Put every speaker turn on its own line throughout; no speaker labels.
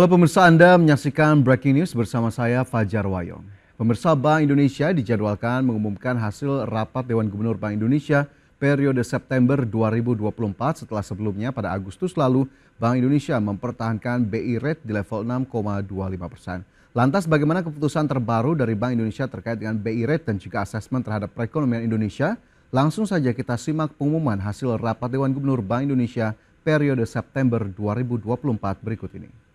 Halo pemirsa Anda menyaksikan Breaking News bersama saya Fajar Wayong. Pemirsa Bank Indonesia dijadwalkan mengumumkan hasil rapat Dewan Gubernur Bank Indonesia periode September 2024 setelah sebelumnya pada Agustus lalu Bank Indonesia mempertahankan BI rate di level 6,25 persen. Lantas bagaimana keputusan terbaru dari Bank Indonesia terkait dengan BI rate dan juga asesmen terhadap perekonomian Indonesia? Langsung saja kita simak pengumuman hasil rapat Dewan Gubernur Bank Indonesia periode September 2024 berikut ini.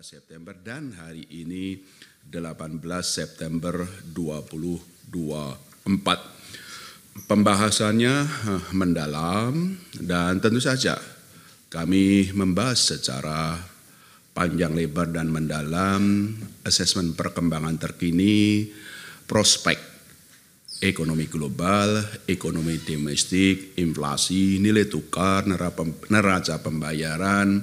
September dan hari ini 18 September 2024. Pembahasannya eh, mendalam dan tentu saja kami membahas secara panjang lebar dan mendalam asesmen perkembangan terkini, prospek ekonomi global, ekonomi domestik, inflasi, nilai tukar, neraca pembayaran,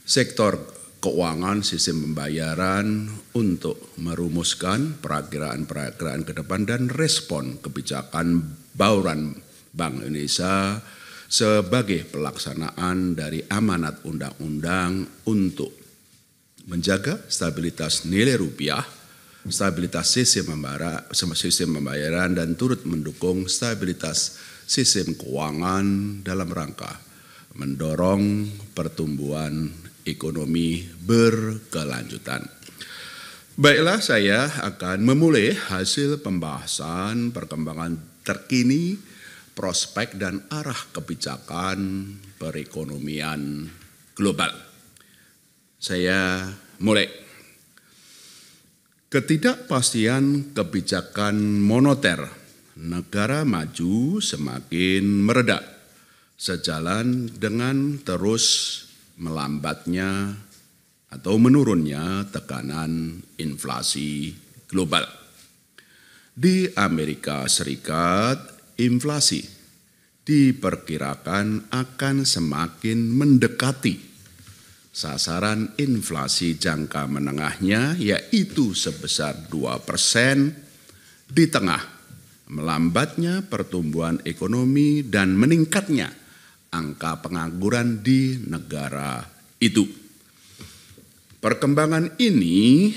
sektor keuangan, sistem pembayaran untuk merumuskan perakiraan-perakiraan ke depan dan respon kebijakan bauran Bank Indonesia sebagai pelaksanaan dari amanat undang-undang untuk menjaga stabilitas nilai rupiah, stabilitas sistem pembayaran, sistem pembayaran dan turut mendukung stabilitas sistem keuangan dalam rangka mendorong pertumbuhan ekonomi berkelanjutan. Baiklah, saya akan memulai hasil pembahasan perkembangan terkini, prospek, dan arah kebijakan perekonomian global. Saya mulai. Ketidakpastian kebijakan moneter negara maju semakin meredak sejalan dengan terus melambatnya atau menurunnya tekanan inflasi global. Di Amerika Serikat, inflasi diperkirakan akan semakin mendekati sasaran inflasi jangka menengahnya yaitu sebesar 2 persen di tengah melambatnya pertumbuhan ekonomi dan meningkatnya angka pengangguran di negara itu. Perkembangan ini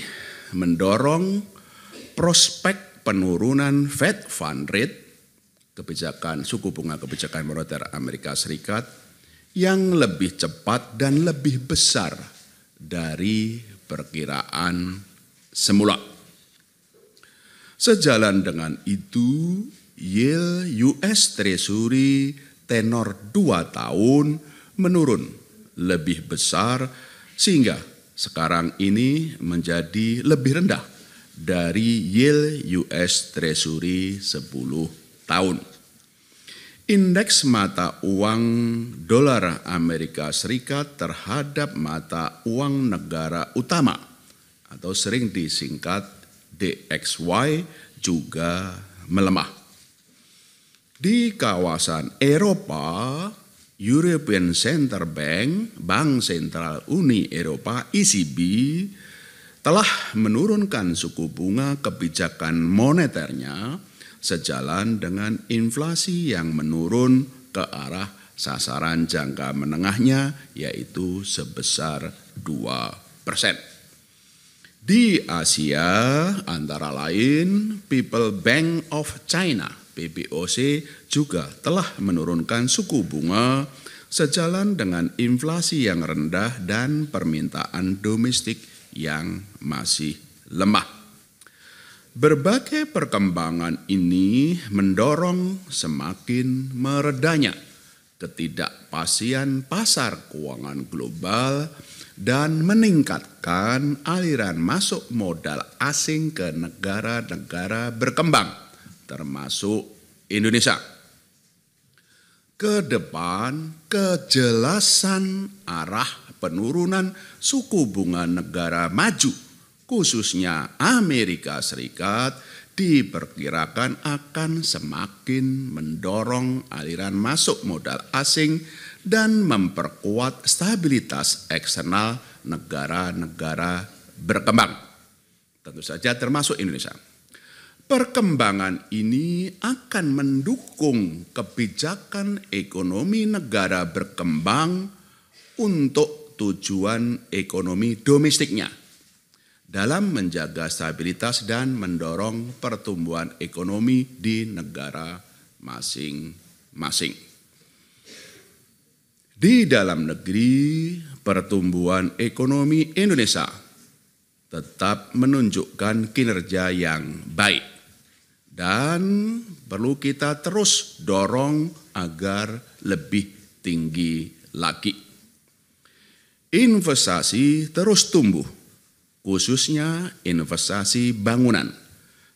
mendorong prospek penurunan Fed Fund Rate, kebijakan suku bunga kebijakan moneter Amerika Serikat yang lebih cepat dan lebih besar dari perkiraan semula. Sejalan dengan itu, yield US Treasury tenor dua tahun menurun lebih besar sehingga sekarang ini menjadi lebih rendah dari yield US Treasury 10 tahun. Indeks mata uang dolar Amerika Serikat terhadap mata uang negara utama atau sering disingkat DXY juga melemah. Di kawasan Eropa, European Central Bank, Bank Sentral Uni Eropa ECB telah menurunkan suku bunga kebijakan moneternya sejalan dengan inflasi yang menurun ke arah sasaran jangka menengahnya yaitu sebesar 2 persen. Di Asia antara lain People Bank of China – PBOC juga telah menurunkan suku bunga sejalan dengan inflasi yang rendah dan permintaan domestik yang masih lemah. Berbagai perkembangan ini mendorong semakin meredanya ketidakpastian pasar keuangan global dan meningkatkan aliran masuk modal asing ke negara-negara berkembang termasuk Indonesia. Kedepan kejelasan arah penurunan suku bunga negara maju khususnya Amerika Serikat diperkirakan akan semakin mendorong aliran masuk modal asing dan memperkuat stabilitas eksternal negara-negara berkembang. Tentu saja termasuk Indonesia. Perkembangan ini akan mendukung kebijakan ekonomi negara berkembang untuk tujuan ekonomi domestiknya dalam menjaga stabilitas dan mendorong pertumbuhan ekonomi di negara masing-masing. Di dalam negeri, pertumbuhan ekonomi Indonesia tetap menunjukkan kinerja yang baik dan perlu kita terus dorong agar lebih tinggi lagi. Investasi terus tumbuh, khususnya investasi bangunan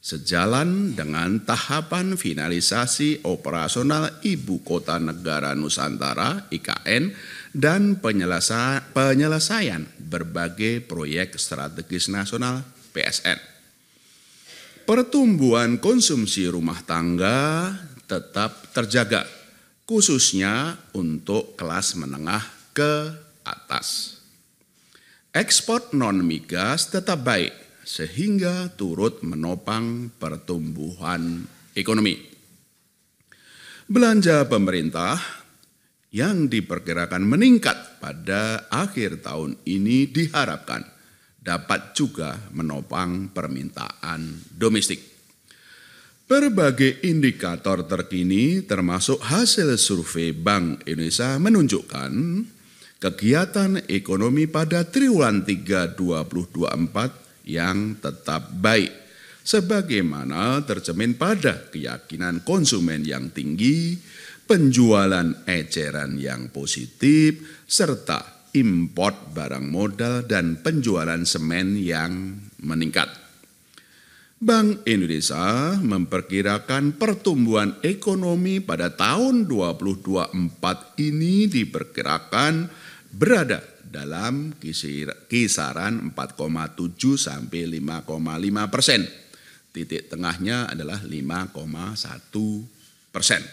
sejalan dengan tahapan finalisasi operasional Ibu Kota Negara Nusantara IKN dan penyelesaian berbagai proyek strategis nasional PSN pertumbuhan konsumsi rumah tangga tetap terjaga, khususnya untuk kelas menengah ke atas. Ekspor non-migas tetap baik, sehingga turut menopang pertumbuhan ekonomi. Belanja pemerintah yang diperkirakan meningkat pada akhir tahun ini diharapkan dapat juga menopang permintaan domestik. Berbagai indikator terkini termasuk hasil survei Bank Indonesia menunjukkan kegiatan ekonomi pada triwulan 3 2024 yang tetap baik sebagaimana tercemin pada keyakinan konsumen yang tinggi, penjualan eceran yang positif serta import barang modal dan penjualan semen yang meningkat. Bank Indonesia memperkirakan pertumbuhan ekonomi pada tahun 2024 ini diperkirakan berada dalam kisaran 4,7 sampai 5,5 persen. Titik tengahnya adalah 5,1 persen.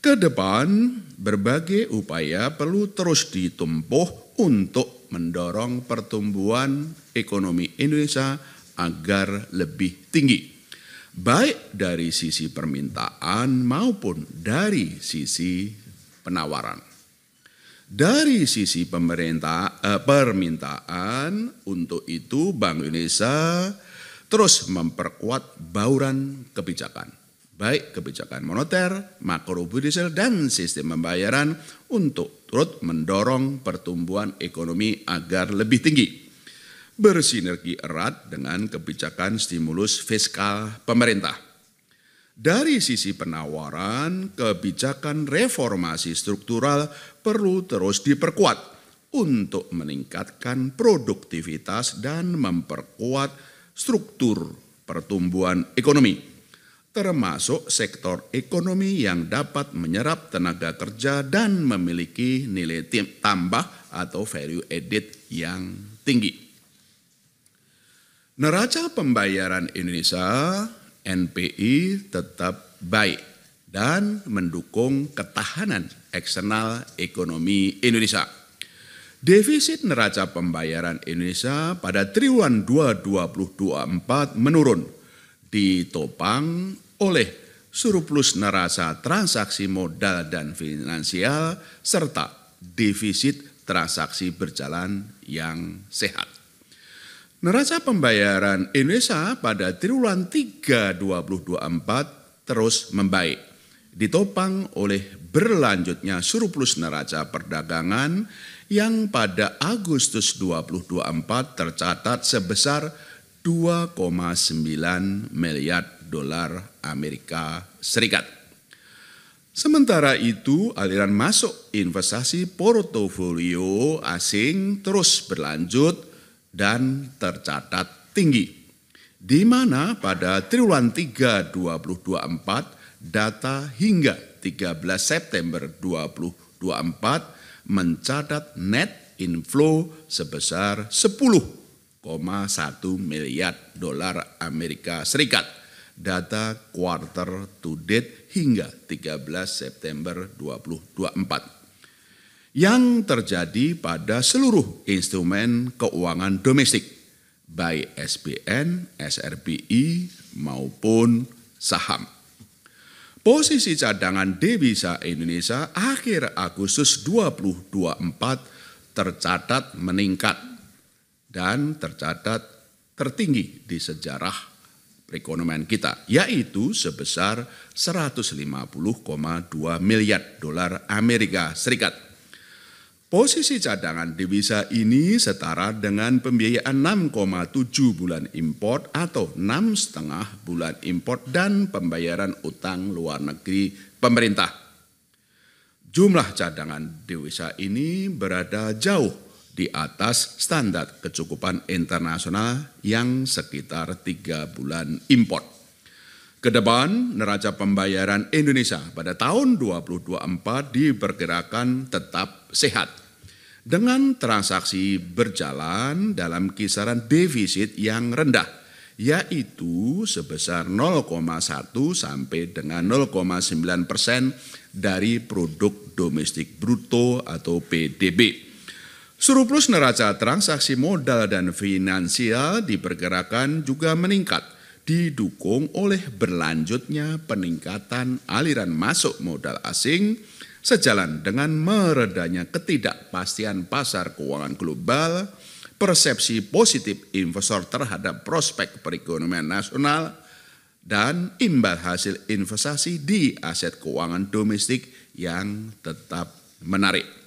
Ke depan, berbagai upaya perlu terus ditempuh untuk mendorong pertumbuhan ekonomi Indonesia agar lebih tinggi, baik dari sisi permintaan maupun dari sisi penawaran. Dari sisi pemerintah eh, permintaan untuk itu Bank Indonesia terus memperkuat bauran kebijakan baik kebijakan moneter, makrobudisil, dan sistem pembayaran untuk turut mendorong pertumbuhan ekonomi agar lebih tinggi. Bersinergi erat dengan kebijakan stimulus fiskal pemerintah. Dari sisi penawaran, kebijakan reformasi struktural perlu terus diperkuat untuk meningkatkan produktivitas dan memperkuat struktur pertumbuhan ekonomi termasuk sektor ekonomi yang dapat menyerap tenaga kerja dan memiliki nilai tambah atau value added yang tinggi. Neraca pembayaran Indonesia NPI tetap baik dan mendukung ketahanan eksternal ekonomi Indonesia. Defisit neraca pembayaran Indonesia pada triwulan 2024 menurun ditopang oleh surplus neraca transaksi modal dan finansial serta defisit transaksi berjalan yang sehat. Neraca pembayaran Indonesia pada triwulan 3 2024 terus membaik, ditopang oleh berlanjutnya surplus neraca perdagangan yang pada Agustus 2024 tercatat sebesar 2,9 miliar dolar Amerika Serikat. Sementara itu, aliran masuk investasi portofolio asing terus berlanjut dan tercatat tinggi. Di mana pada triwulan 3 2024 data hingga 13 September 2024 mencatat net inflow sebesar 10,1 miliar dolar Amerika Serikat data quarter to date hingga 13 September 2024 yang terjadi pada seluruh instrumen keuangan domestik baik SBN, SRBI maupun saham. Posisi cadangan devisa Indonesia akhir Agustus 2024 tercatat meningkat dan tercatat tertinggi di sejarah perekonomian kita, yaitu sebesar 150,2 miliar dolar Amerika Serikat. Posisi cadangan devisa ini setara dengan pembiayaan 6,7 bulan import atau 6,5 bulan import dan pembayaran utang luar negeri pemerintah. Jumlah cadangan devisa ini berada jauh di atas standar kecukupan internasional yang sekitar tiga bulan import. Kedepan neraca pembayaran Indonesia pada tahun 2024 diperkirakan tetap sehat dengan transaksi berjalan dalam kisaran defisit yang rendah, yaitu sebesar 0,1 sampai dengan 0,9 persen dari produk domestik bruto atau PDB. Surplus neraca transaksi modal dan finansial dipergerakan juga meningkat, didukung oleh berlanjutnya peningkatan aliran masuk modal asing sejalan dengan meredanya ketidakpastian pasar keuangan global, persepsi positif investor terhadap prospek perekonomian nasional, dan imbal hasil investasi di aset keuangan domestik yang tetap menarik.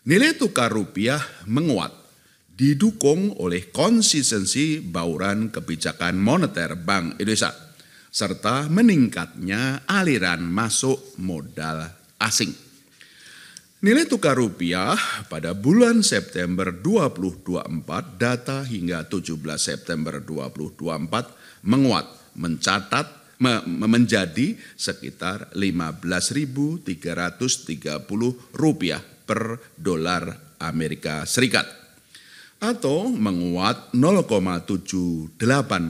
Nilai tukar rupiah menguat didukung oleh konsistensi bauran kebijakan moneter Bank Indonesia serta meningkatnya aliran masuk modal asing. Nilai tukar rupiah pada bulan September 2024 data hingga 17 September 2024 menguat mencatat menjadi sekitar 15.330 rupiah per dolar Amerika Serikat atau menguat 0,78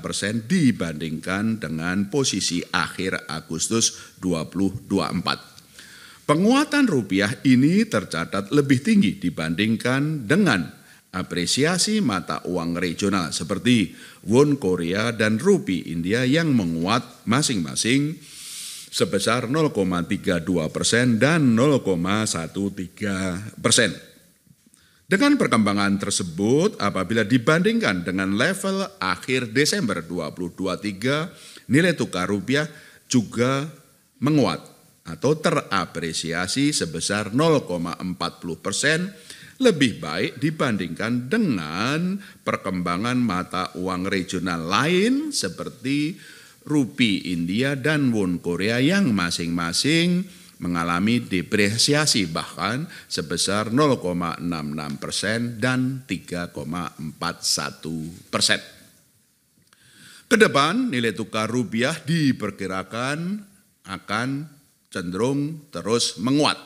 persen dibandingkan dengan posisi akhir Agustus 2024. Penguatan rupiah ini tercatat lebih tinggi dibandingkan dengan apresiasi mata uang regional seperti won Korea dan rupiah India yang menguat masing-masing sebesar 0,32 persen dan 0,13 persen. Dengan perkembangan tersebut, apabila dibandingkan dengan level akhir Desember 2023, nilai tukar rupiah juga menguat atau terapresiasi sebesar 0,40 persen lebih baik dibandingkan dengan perkembangan mata uang regional lain seperti rupi India dan won Korea yang masing-masing mengalami depresiasi bahkan sebesar 0,66 persen dan 3,41 persen. Kedepan nilai tukar rupiah diperkirakan akan cenderung terus menguat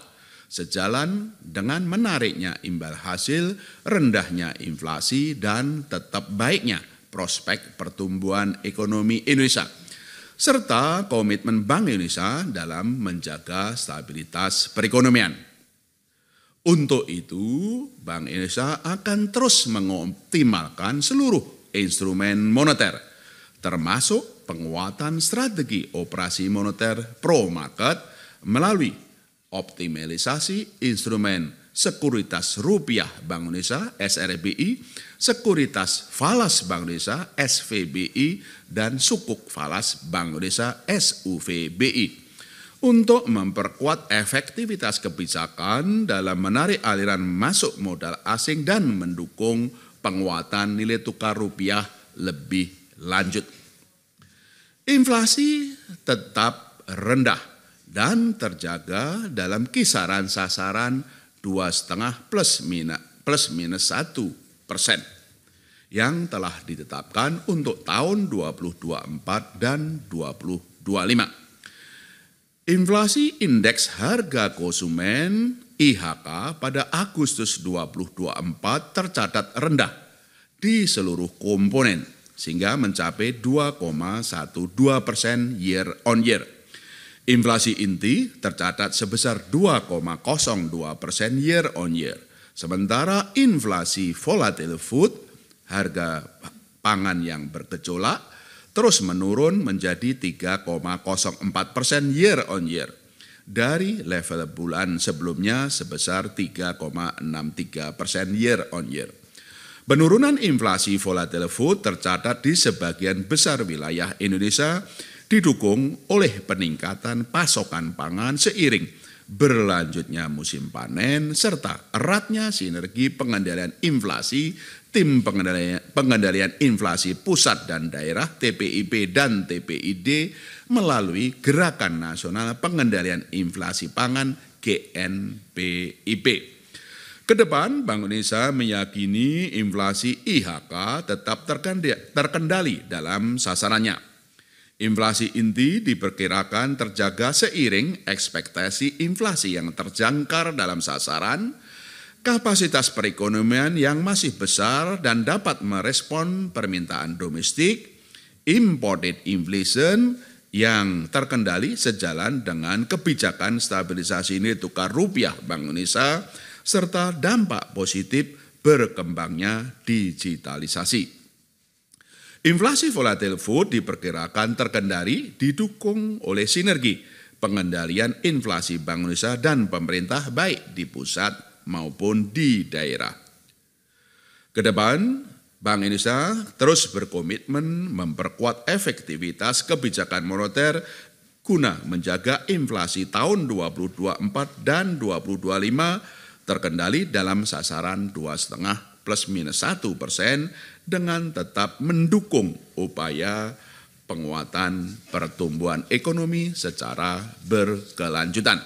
sejalan dengan menariknya imbal hasil, rendahnya inflasi, dan tetap baiknya prospek pertumbuhan ekonomi Indonesia serta komitmen Bank Indonesia dalam menjaga stabilitas perekonomian. Untuk itu, Bank Indonesia akan terus mengoptimalkan seluruh instrumen moneter, termasuk penguatan strategi operasi moneter pro market melalui optimalisasi instrumen sekuritas rupiah Bank Indonesia SRBI, sekuritas falas Bank Indonesia SVBI, dan sukuk falas Bank Indonesia SUVBI. Untuk memperkuat efektivitas kebijakan dalam menarik aliran masuk modal asing dan mendukung penguatan nilai tukar rupiah lebih lanjut. Inflasi tetap rendah dan terjaga dalam kisaran sasaran dua setengah plus minus plus minus satu persen yang telah ditetapkan untuk tahun 2024 dan 2025. Inflasi indeks harga konsumen IHK pada Agustus 2024 tercatat rendah di seluruh komponen sehingga mencapai 2,12 persen year on year Inflasi inti tercatat sebesar 2,02 persen year on year. Sementara inflasi volatile food, harga pangan yang bergejolak, terus menurun menjadi 3,04 persen year on year dari level bulan sebelumnya sebesar 3,63 persen year on year. Penurunan inflasi volatile food tercatat di sebagian besar wilayah Indonesia, didukung oleh peningkatan pasokan pangan seiring berlanjutnya musim panen serta eratnya sinergi pengendalian inflasi tim pengendalian, pengendalian inflasi pusat dan daerah TPIP dan TPID melalui Gerakan Nasional Pengendalian Inflasi Pangan GNPIP. ke depan Bank Indonesia meyakini inflasi IHK tetap terkendali dalam sasarannya Inflasi inti diperkirakan terjaga seiring ekspektasi inflasi yang terjangkar dalam sasaran, kapasitas perekonomian yang masih besar dan dapat merespon permintaan domestik, imported inflation yang terkendali sejalan dengan kebijakan stabilisasi nilai tukar rupiah Bank Indonesia serta dampak positif berkembangnya digitalisasi. Inflasi volatil food diperkirakan terkendali didukung oleh sinergi pengendalian inflasi Bank Indonesia dan pemerintah baik di pusat maupun di daerah. Kedepan, Bank Indonesia terus berkomitmen memperkuat efektivitas kebijakan moneter guna menjaga inflasi tahun 2024 dan 2025 terkendali dalam sasaran 2,5 plus minus 1 persen dengan tetap mendukung upaya penguatan pertumbuhan ekonomi secara berkelanjutan.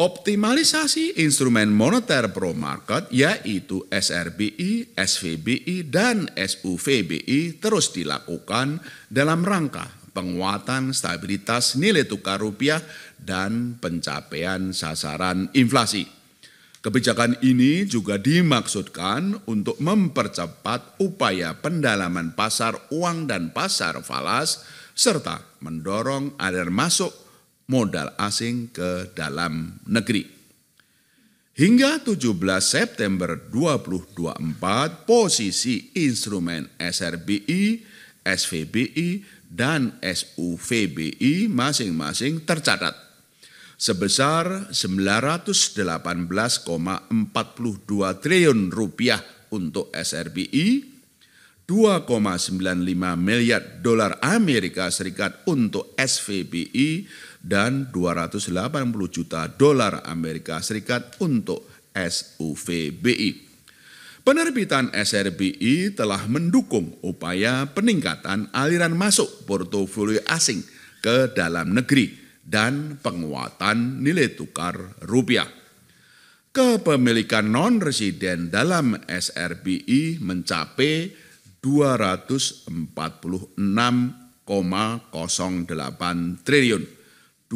Optimalisasi instrumen moneter pro market yaitu SRBI, SVBI, dan SUVBI terus dilakukan dalam rangka penguatan stabilitas nilai tukar rupiah dan pencapaian sasaran inflasi. Kebijakan ini juga dimaksudkan untuk mempercepat upaya pendalaman pasar uang dan pasar falas, serta mendorong agar masuk modal asing ke dalam negeri. Hingga 17 September 2024, posisi instrumen SRBI, SVBI, dan SUVBI masing-masing tercatat sebesar 918,42 triliun rupiah untuk SRBI, 2,95 miliar dolar Amerika Serikat untuk SVBI dan 280 juta dolar Amerika Serikat untuk SUVBI. Penerbitan SRBI telah mendukung upaya peningkatan aliran masuk portofolio asing ke dalam negeri dan penguatan nilai tukar rupiah. Kepemilikan non-residen dalam SRBI mencapai 246,08 triliun, 246,08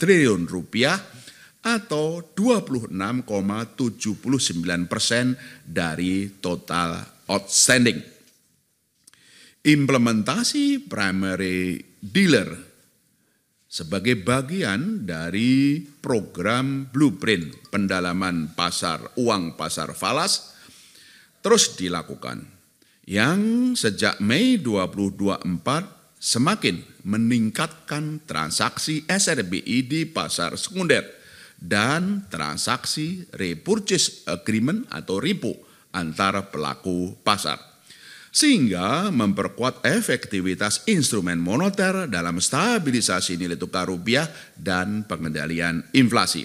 triliun rupiah atau 26,79 persen dari total outstanding. Implementasi primary dealer sebagai bagian dari program blueprint pendalaman pasar uang pasar falas terus dilakukan yang sejak Mei 2024 semakin meningkatkan transaksi SRBI di pasar sekunder dan transaksi repurchase agreement atau repo antara pelaku pasar sehingga memperkuat efektivitas instrumen moneter dalam stabilisasi nilai tukar rupiah dan pengendalian inflasi.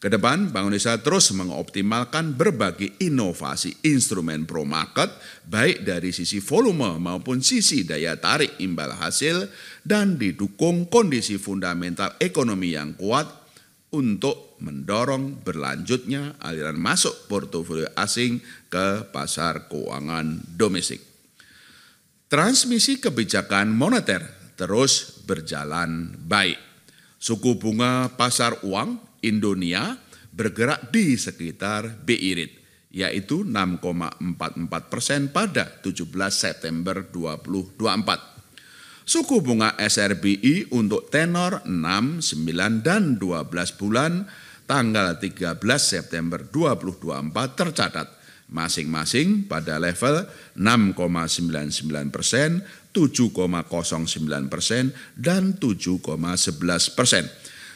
Kedepan, Bank Indonesia terus mengoptimalkan berbagai inovasi instrumen pro market, baik dari sisi volume maupun sisi daya tarik imbal hasil, dan didukung kondisi fundamental ekonomi yang kuat untuk mendorong berlanjutnya aliran masuk portofolio asing ke pasar keuangan domestik. Transmisi kebijakan moneter terus berjalan baik. Suku bunga pasar uang Indonesia bergerak di sekitar BI rate, yaitu 6,44 persen pada 17 September 2024. Suku bunga SRBI untuk tenor 6, 9, dan 12 bulan tanggal 13 September 2024 tercatat masing-masing pada level 6,99 persen, 7,09 persen, dan 7,11 persen.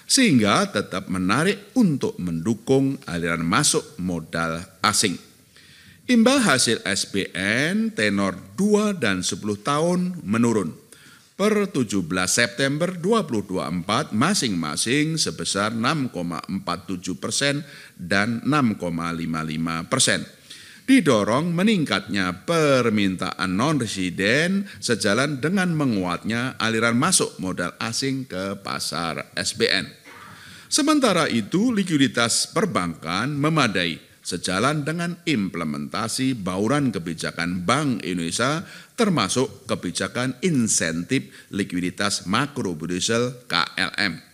Sehingga tetap menarik untuk mendukung aliran masuk modal asing. Imbal hasil SBN tenor 2 dan 10 tahun menurun. Per 17 September 2024 masing-masing sebesar 6,47 persen dan 6,55 persen didorong meningkatnya permintaan non-residen sejalan dengan menguatnya aliran masuk modal asing ke pasar SBN. Sementara itu, likuiditas perbankan memadai sejalan dengan implementasi bauran kebijakan Bank Indonesia termasuk kebijakan insentif likuiditas makro KLM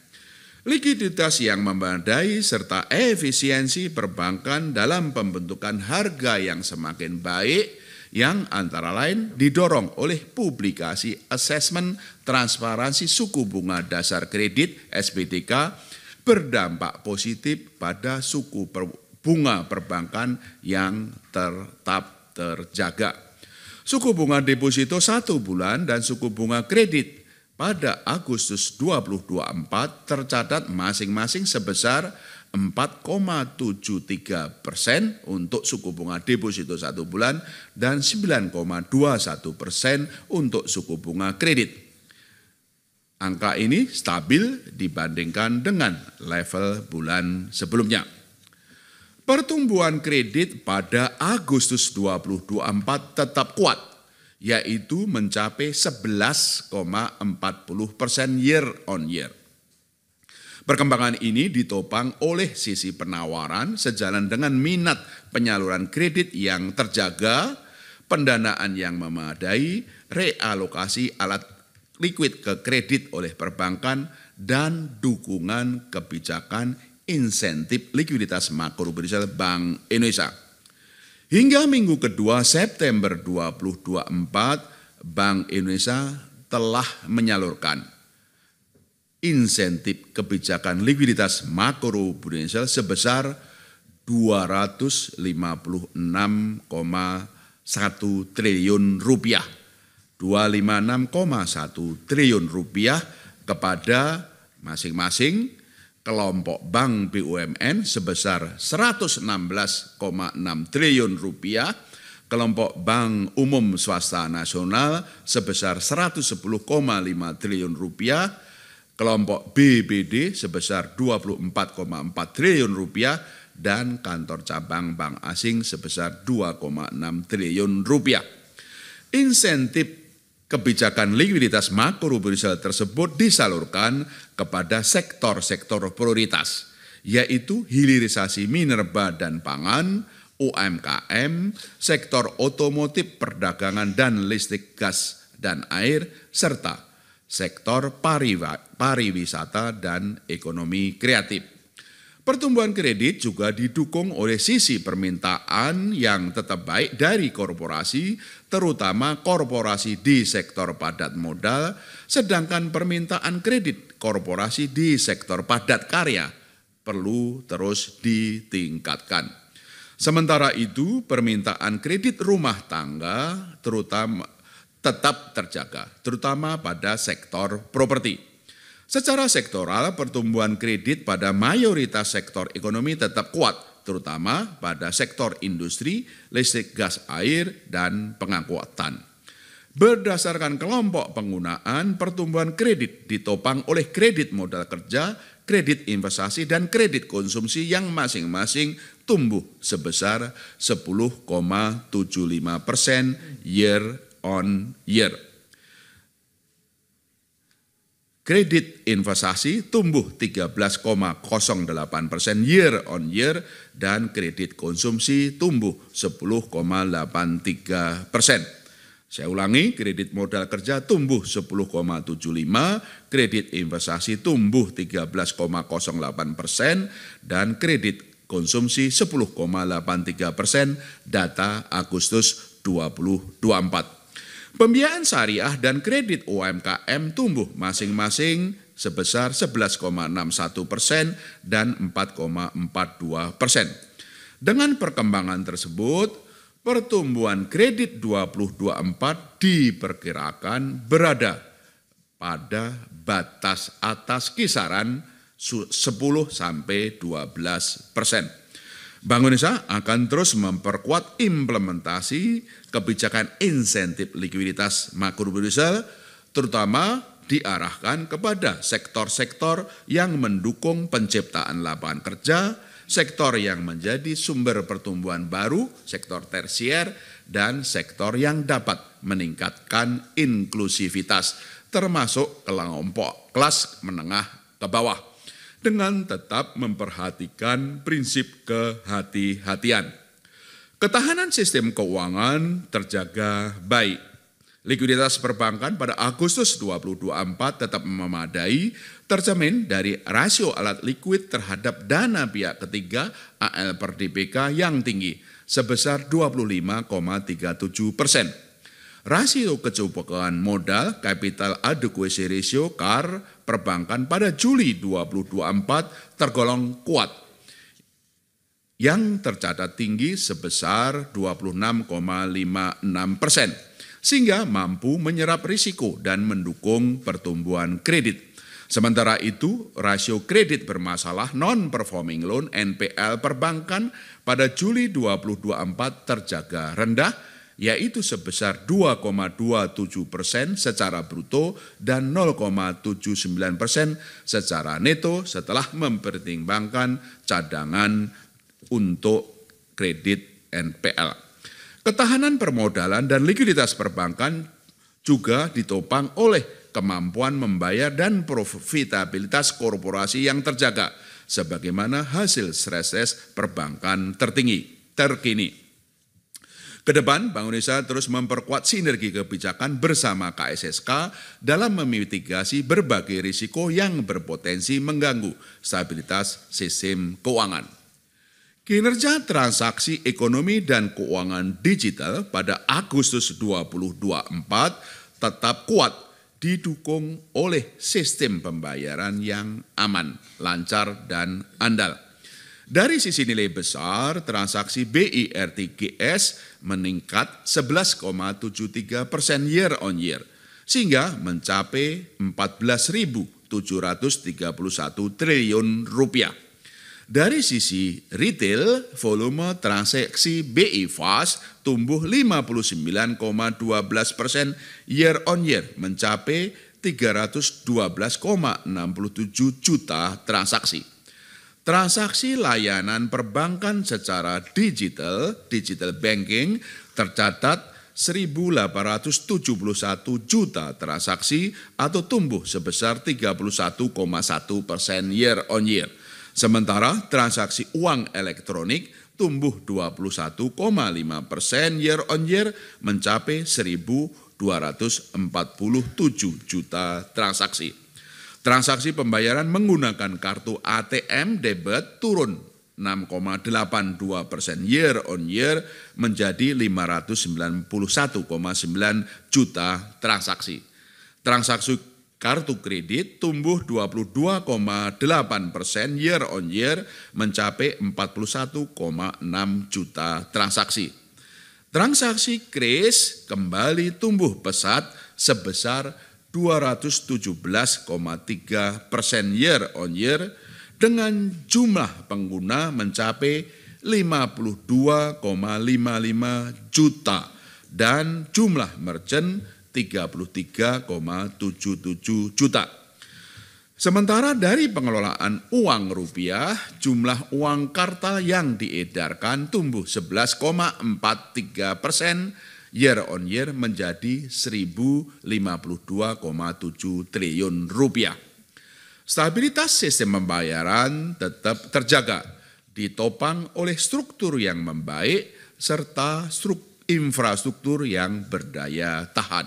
likuiditas yang memadai serta efisiensi perbankan dalam pembentukan harga yang semakin baik yang antara lain didorong oleh publikasi asesmen transparansi suku bunga dasar kredit SBTK berdampak positif pada suku bunga perbankan yang tetap terjaga. Suku bunga deposito satu bulan dan suku bunga kredit pada Agustus 2024 tercatat masing-masing sebesar 4,73 persen untuk suku bunga deposito satu bulan dan 9,21 persen untuk suku bunga kredit. Angka ini stabil dibandingkan dengan level bulan sebelumnya. Pertumbuhan kredit pada Agustus 2024 tetap kuat yaitu mencapai 11,40 persen year on year. Perkembangan ini ditopang oleh sisi penawaran sejalan dengan minat penyaluran kredit yang terjaga, pendanaan yang memadai, realokasi alat likuid ke kredit oleh perbankan, dan dukungan kebijakan insentif likuiditas makro bank Indonesia. Hingga minggu kedua September 2024, Bank Indonesia telah menyalurkan insentif kebijakan likuiditas makro prudensial sebesar 256,1 triliun rupiah, 256,1 triliun rupiah kepada masing-masing kelompok bank BUMN sebesar 116,6 triliun rupiah, kelompok bank umum swasta nasional sebesar 110,5 triliun rupiah, kelompok BBD sebesar 24,4 triliun rupiah, dan kantor cabang bank asing sebesar 2,6 triliun rupiah. Insentif kebijakan likuiditas makro tersebut disalurkan kepada sektor-sektor prioritas, yaitu hilirisasi minerba dan pangan, UMKM, sektor otomotif perdagangan dan listrik gas dan air, serta sektor pariwisata dan ekonomi kreatif. Pertumbuhan kredit juga didukung oleh sisi permintaan yang tetap baik dari korporasi, terutama korporasi di sektor padat modal, sedangkan permintaan kredit korporasi di sektor padat karya perlu terus ditingkatkan. Sementara itu, permintaan kredit rumah tangga terutama tetap terjaga, terutama pada sektor properti. Secara sektoral, pertumbuhan kredit pada mayoritas sektor ekonomi tetap kuat, terutama pada sektor industri, listrik, gas air, dan pengangkutan. Berdasarkan kelompok penggunaan, pertumbuhan kredit ditopang oleh kredit modal kerja, kredit investasi, dan kredit konsumsi yang masing-masing tumbuh sebesar 10,75 persen year on year. Kredit investasi tumbuh 13,08 persen year on year dan kredit konsumsi tumbuh 10,83 persen. Saya ulangi, kredit modal kerja tumbuh 10,75, kredit investasi tumbuh 13,08 persen, dan kredit konsumsi 10,83 persen data Agustus 2024. Pembiayaan syariah dan kredit UMKM tumbuh masing-masing sebesar 11,61 persen dan 4,42 persen. Dengan perkembangan tersebut, pertumbuhan kredit 2024 diperkirakan berada pada batas atas kisaran 10 sampai 12 persen. Bank Indonesia akan terus memperkuat implementasi kebijakan insentif likuiditas makroprudensial terutama diarahkan kepada sektor-sektor yang mendukung penciptaan lapangan kerja, sektor yang menjadi sumber pertumbuhan baru, sektor tersier, dan sektor yang dapat meningkatkan inklusivitas, termasuk kelompok kelas menengah ke bawah, dengan tetap memperhatikan prinsip kehati-hatian. Ketahanan sistem keuangan terjaga baik Likuiditas perbankan pada Agustus 2024 tetap memadai, tercermin dari rasio alat likuid terhadap dana pihak ketiga AL per DPK yang tinggi, sebesar 25,37 persen. Rasio kecukupan modal capital adequacy ratio CAR perbankan pada Juli 2024 tergolong kuat yang tercatat tinggi sebesar 26,56 persen sehingga mampu menyerap risiko dan mendukung pertumbuhan kredit. Sementara itu, rasio kredit bermasalah non-performing loan NPL perbankan pada Juli 2024 terjaga rendah, yaitu sebesar 2,27 persen secara bruto dan 0,79 persen secara neto setelah mempertimbangkan cadangan untuk kredit NPL. Ketahanan permodalan dan likuiditas perbankan juga ditopang oleh kemampuan membayar dan profitabilitas korporasi yang terjaga sebagaimana hasil stres test perbankan tertinggi terkini. Kedepan, Bank Indonesia terus memperkuat sinergi kebijakan bersama KSSK dalam memitigasi berbagai risiko yang berpotensi mengganggu stabilitas sistem keuangan. Kinerja transaksi ekonomi dan keuangan digital pada Agustus 2024 tetap kuat didukung oleh sistem pembayaran yang aman, lancar, dan andal. Dari sisi nilai besar, transaksi BIRTGS meningkat 11,73 persen year on year, sehingga mencapai 14.731 triliun rupiah. Dari sisi retail, volume transaksi BI Fast tumbuh 59,12 persen year on year mencapai 312,67 juta transaksi. Transaksi layanan perbankan secara digital, digital banking, tercatat 1.871 juta transaksi atau tumbuh sebesar 31,1 persen year on year. Sementara transaksi uang elektronik tumbuh 21,5 persen year on year mencapai 1.247 juta transaksi. Transaksi pembayaran menggunakan kartu ATM debit turun 6,82 persen year on year menjadi 591,9 juta transaksi. Transaksi Kartu kredit tumbuh 22,8 persen year on year mencapai 41,6 juta transaksi. Transaksi kris kembali tumbuh pesat sebesar 217,3 persen year on year dengan jumlah pengguna mencapai 52,55 juta dan jumlah merchant 33,77 juta. Sementara dari pengelolaan uang rupiah, jumlah uang kartal yang diedarkan tumbuh 11,43 persen year on year menjadi 1.052,7 triliun rupiah. Stabilitas sistem pembayaran tetap terjaga, ditopang oleh struktur yang membaik serta struktur infrastruktur yang berdaya tahan.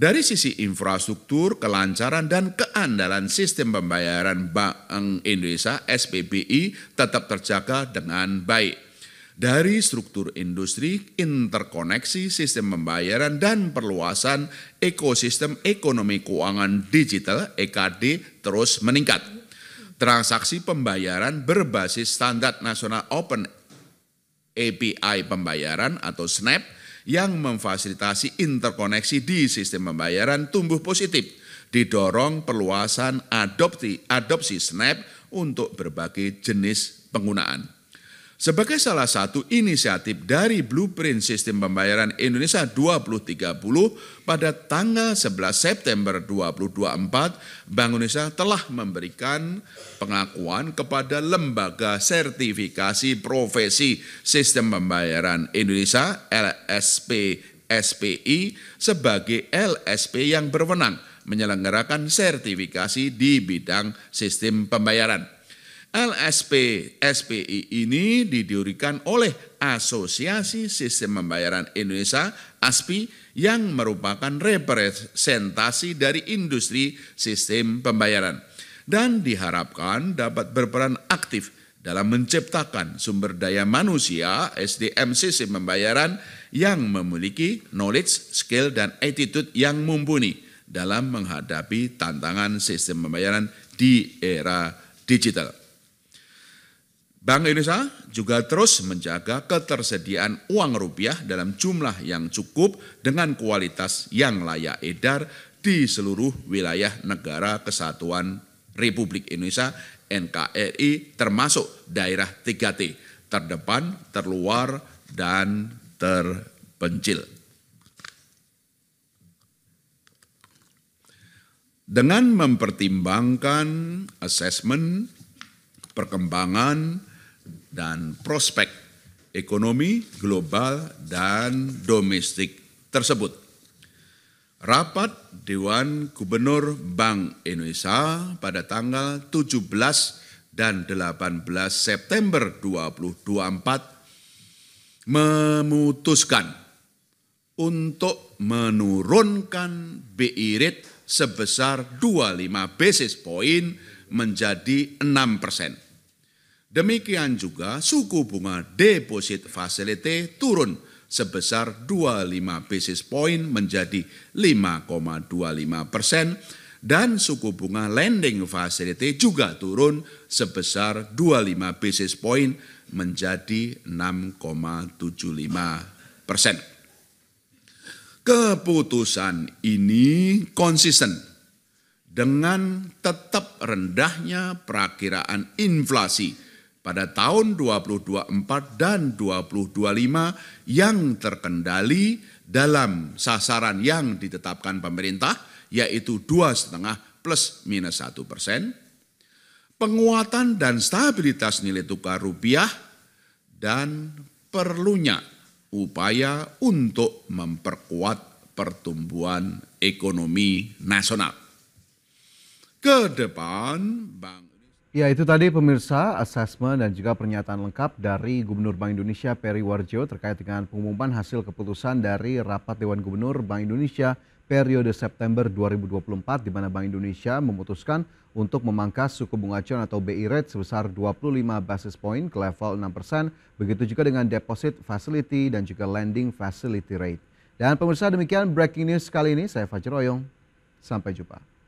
Dari sisi infrastruktur, kelancaran dan keandalan sistem pembayaran Bank Indonesia SPBI tetap terjaga dengan baik. Dari struktur industri, interkoneksi sistem pembayaran dan perluasan ekosistem ekonomi keuangan digital EKD terus meningkat. Transaksi pembayaran berbasis standar nasional Open API pembayaran atau SNAP yang memfasilitasi interkoneksi di sistem pembayaran tumbuh positif, didorong perluasan adopsi, adopsi SNAP untuk berbagai jenis penggunaan. Sebagai salah satu inisiatif dari Blueprint Sistem Pembayaran Indonesia 2030 pada tanggal 11 September 2024, Bank Indonesia telah memberikan pengakuan kepada Lembaga Sertifikasi Profesi Sistem Pembayaran Indonesia LSP SPI sebagai LSP yang berwenang menyelenggarakan sertifikasi di bidang sistem pembayaran. LSP SPI ini didirikan oleh Asosiasi Sistem Pembayaran Indonesia ASPI yang merupakan representasi dari industri sistem pembayaran dan diharapkan dapat berperan aktif dalam menciptakan sumber daya manusia SDM sistem pembayaran yang memiliki knowledge, skill, dan attitude yang mumpuni dalam menghadapi tantangan sistem pembayaran di era digital. Bank Indonesia juga terus menjaga ketersediaan uang rupiah dalam jumlah yang cukup dengan kualitas yang layak edar di seluruh wilayah negara kesatuan Republik Indonesia NKRI e termasuk daerah 3T, terdepan, terluar, dan terpencil. Dengan mempertimbangkan asesmen, perkembangan, dan prospek ekonomi global dan domestik tersebut. Rapat Dewan Gubernur Bank Indonesia pada tanggal 17 dan 18 September 2024 memutuskan untuk menurunkan BI rate sebesar 25 basis point menjadi 6 persen Demikian juga suku bunga deposit facility turun sebesar 25 basis point menjadi 5,25 persen dan suku bunga lending facility juga turun sebesar 25 basis point menjadi 6,75 persen. Keputusan ini konsisten dengan tetap rendahnya perakiraan inflasi pada tahun 2024 dan 2025 yang terkendali dalam sasaran yang ditetapkan pemerintah yaitu dua setengah plus minus satu persen, penguatan dan stabilitas nilai tukar rupiah dan perlunya upaya untuk memperkuat pertumbuhan ekonomi nasional. Ke depan, Bank
Ya itu tadi pemirsa asesmen dan juga pernyataan lengkap dari Gubernur Bank Indonesia Peri Warjo terkait dengan pengumuman hasil keputusan dari Rapat Dewan Gubernur Bank Indonesia periode September 2024 di mana Bank Indonesia memutuskan untuk memangkas suku bunga acuan atau BI rate sebesar 25 basis point ke level 6 persen, begitu juga dengan deposit facility dan juga lending facility rate. Dan pemirsa demikian breaking news kali ini, saya Fajar Royong sampai jumpa.